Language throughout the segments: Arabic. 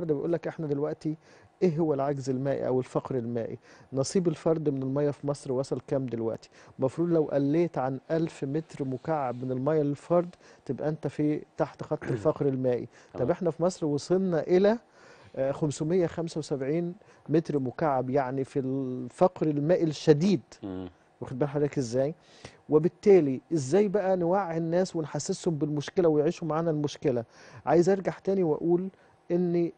الفرد بيقول لك احنا دلوقتي ايه هو العجز المائي او الفقر المائي نصيب الفرد من الميه في مصر وصل كام دلوقتي المفروض لو قليت عن 1000 متر مكعب من الميه للفرد تبقى انت في تحت خط الفقر المائي طب احنا في مصر وصلنا الى 575 آه، متر مكعب يعني في الفقر المائي الشديد واخد بال حضرتك ازاي وبالتالي ازاي بقى نوعي الناس ونحسسهم بالمشكله ويعيشوا معانا المشكله عايز ارجع تاني واقول ان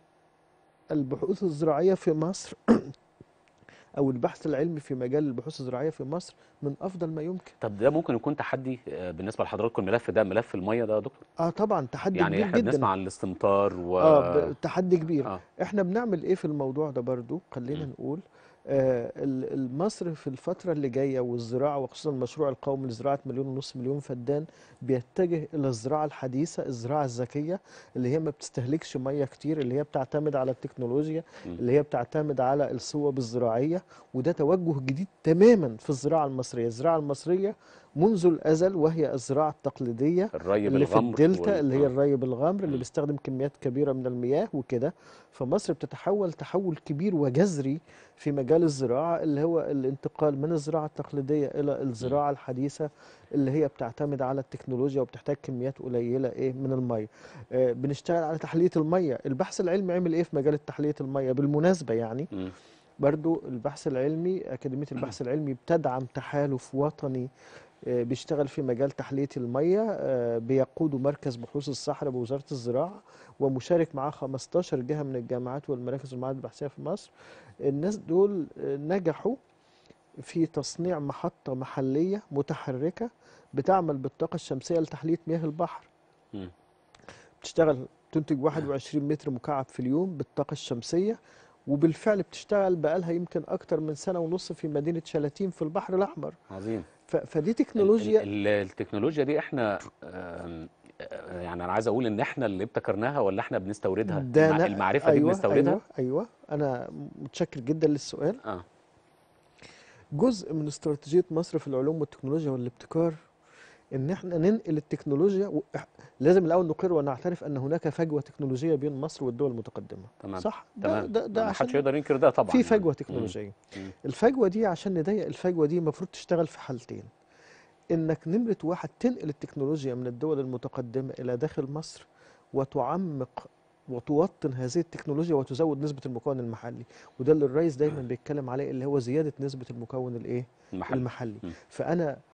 البحوث الزراعية في مصر او البحث العلمي في مجال البحوث الزراعيه في مصر من افضل ما يمكن طب ده ممكن يكون تحدي آه، بالنسبه لحضراتكم الملف ده ملف الميه ده يا دكتور اه طبعا تحدي يعني كبير احنا بنسمع عن الاستمطار و اه تحدي كبير آه. احنا بنعمل ايه في الموضوع ده برضو خلينا نقول آه، مصر في الفترة اللي جاية والزراعة وخصوصا المشروع القومي لزراعة مليون ونص مليون فدان بيتجه إلى الزراعة الحديثة الزراعة الذكية اللي هي ما بتستهلكش مية كتير اللي هي بتعتمد على التكنولوجيا اللي هي بتعتمد على الصوب الزراعية وده توجه جديد تماما في الزراعة المصرية الزراعة المصرية منذ الازل وهي الزراعه التقليديه الري اللي في الدلتا وال... اللي هي آه. الري بالغمر اللي بيستخدم كميات كبيره من المياه وكده فمصر بتتحول تحول كبير وجذري في مجال مجال الزراعة اللي هو الانتقال من الزراعة التقليدية إلى الزراعة الحديثة اللي هي بتعتمد على التكنولوجيا وبتحتاج كميات قليلة إيه من المية آه، بنشتغل على تحلية المية البحث العلمي عمل إيه في مجال تحلية المية بالمناسبة يعني برضو البحث العلمي أكاديمية البحث العلمي بتدعم تحالف وطني آه، بيشتغل في مجال تحلية المية آه، بيقوده مركز بحوث الصحراء بوزارة الزراعة ومشارك معاه 15 جهة من الجامعات والمراكز والمعاهد البحثية في مصر الناس دول آه، نجحوا في تصنيع محطة محلية متحركة بتعمل بالطاقة الشمسية لتحلية مياه البحر بتشتغل تنتج 21 متر مكعب في اليوم بالطاقة الشمسية وبالفعل بتشتغل بقالها يمكن اكتر من سنه ونص في مدينه شلاتين في البحر الاحمر عظيم فدي تكنولوجيا التكنولوجيا دي احنا آه، يعني انا عايز اقول ان احنا اللي ابتكرناها ولا احنا بنستوردها المعرفه أيوة دي بنستوردها أيوة, ايوه انا متشكر جدا للسؤال آه. جزء من استراتيجيه مصر في العلوم والتكنولوجيا والابتكار ان احنا ننقل التكنولوجيا و... لازم الاول نقر ونعترف ان هناك فجوه تكنولوجيه بين مصر والدول المتقدمه تمام صح تمام ده ده, ده عشان يقدر ينكر ده طبعا في فجوه تكنولوجيه مم. مم. الفجوه دي عشان نضيق الفجوه دي المفروض تشتغل في حالتين انك نمره واحد تنقل التكنولوجيا من الدول المتقدمه الى داخل مصر وتعمق وتوطن هذه التكنولوجيا وتزود نسبه المكون المحلي وده اللي الرئيس دايما آه. بيتكلم عليه اللي هو زياده نسبه المكون الايه المحلي, المحلي. فانا